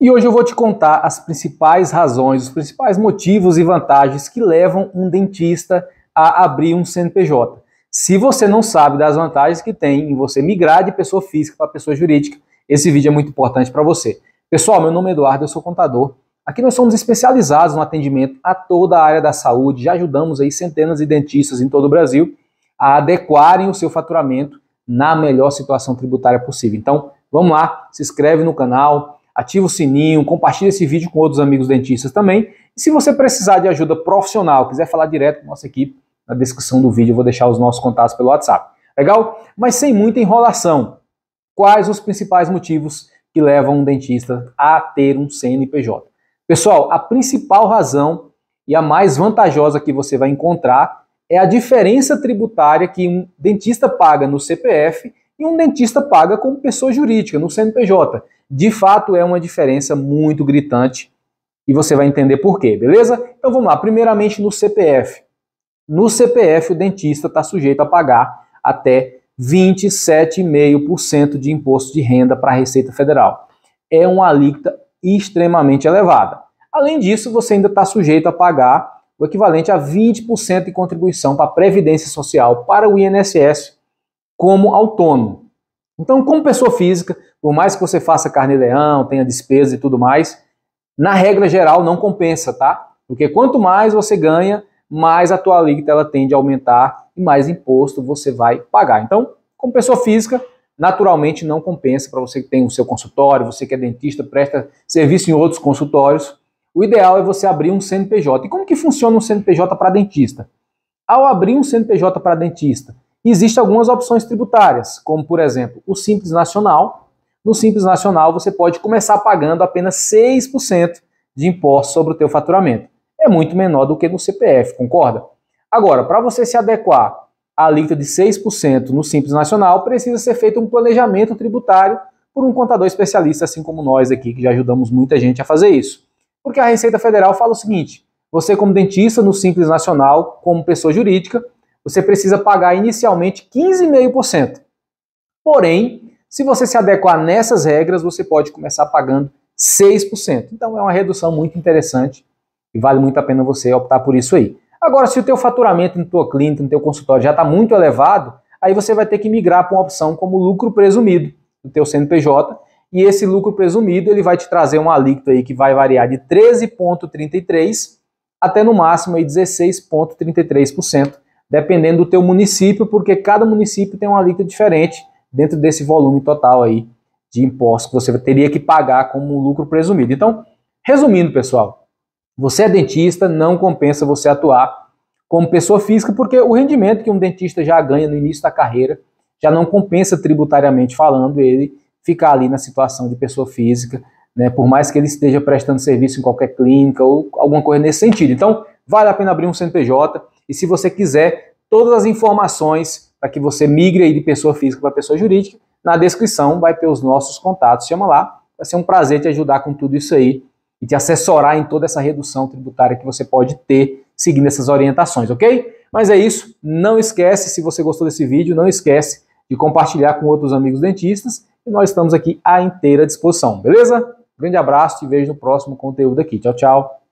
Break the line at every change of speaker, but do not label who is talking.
E hoje eu vou te contar as principais razões, os principais motivos e vantagens que levam um dentista a abrir um CNPJ. Se você não sabe das vantagens que tem em você migrar de pessoa física para pessoa jurídica, esse vídeo é muito importante para você. Pessoal, meu nome é Eduardo, eu sou contador. Aqui nós somos especializados no atendimento a toda a área da saúde. Já ajudamos aí centenas de dentistas em todo o Brasil a adequarem o seu faturamento na melhor situação tributária possível. Então, vamos lá, se inscreve no canal, ativa o sininho, compartilha esse vídeo com outros amigos dentistas também. E se você precisar de ajuda profissional, quiser falar direto com nossa equipe, na descrição do vídeo eu vou deixar os nossos contatos pelo WhatsApp. Legal? Mas sem muita enrolação. Quais os principais motivos que levam um dentista a ter um CNPJ? Pessoal, a principal razão e a mais vantajosa que você vai encontrar é a diferença tributária que um dentista paga no CPF e um dentista paga como pessoa jurídica, no CNPJ. De fato, é uma diferença muito gritante e você vai entender por quê, beleza? Então vamos lá. Primeiramente, no CPF. No CPF, o dentista está sujeito a pagar até 27,5% de imposto de renda para a Receita Federal. É uma alíquota extremamente elevada. Além disso, você ainda está sujeito a pagar o equivalente a 20% de contribuição para a Previdência Social, para o INSS como autônomo. Então, como pessoa física, por mais que você faça carne-leão, tenha despesa e tudo mais, na regra geral não compensa, tá? Porque quanto mais você ganha, mais a tua alíquota ela tende a aumentar e mais imposto você vai pagar. Então, como pessoa física, naturalmente não compensa para você que tem o seu consultório, você que é dentista, presta serviço em outros consultórios. O ideal é você abrir um CNPJ. E como que funciona um CNPJ para dentista? Ao abrir um CNPJ para dentista, existem algumas opções tributárias, como por exemplo o Simples Nacional. No Simples Nacional você pode começar pagando apenas 6% de imposto sobre o teu faturamento. É muito menor do que no CPF, concorda? Agora, para você se adequar à alíquota de 6% no Simples Nacional, precisa ser feito um planejamento tributário por um contador especialista, assim como nós aqui, que já ajudamos muita gente a fazer isso. Porque a Receita Federal fala o seguinte: você, como dentista no Simples Nacional, como pessoa jurídica, você precisa pagar inicialmente 15,5%. Porém, se você se adequar nessas regras, você pode começar pagando 6%. Então é uma redução muito interessante e vale muito a pena você optar por isso aí. Agora, se o teu faturamento na tua clínica, no teu consultório já está muito elevado, aí você vai ter que migrar para uma opção como lucro presumido do teu CNPJ, e esse lucro presumido ele vai te trazer um alíquota aí que vai variar de 13.33 até no máximo 16.33% dependendo do teu município, porque cada município tem uma alíquota diferente dentro desse volume total aí de impostos que você teria que pagar como lucro presumido. Então, resumindo, pessoal, você é dentista, não compensa você atuar como pessoa física, porque o rendimento que um dentista já ganha no início da carreira já não compensa tributariamente falando ele ficar ali na situação de pessoa física, né, por mais que ele esteja prestando serviço em qualquer clínica ou alguma coisa nesse sentido. Então, vale a pena abrir um CNPJ e se você quiser, todas as informações para que você migre aí de pessoa física para pessoa jurídica, na descrição vai ter os nossos contatos. Chama lá, vai ser um prazer te ajudar com tudo isso aí e te assessorar em toda essa redução tributária que você pode ter seguindo essas orientações, ok? Mas é isso. Não esquece, se você gostou desse vídeo, não esquece de compartilhar com outros amigos dentistas. E nós estamos aqui à inteira disposição, beleza? Grande abraço e vejo no próximo conteúdo aqui. Tchau, tchau.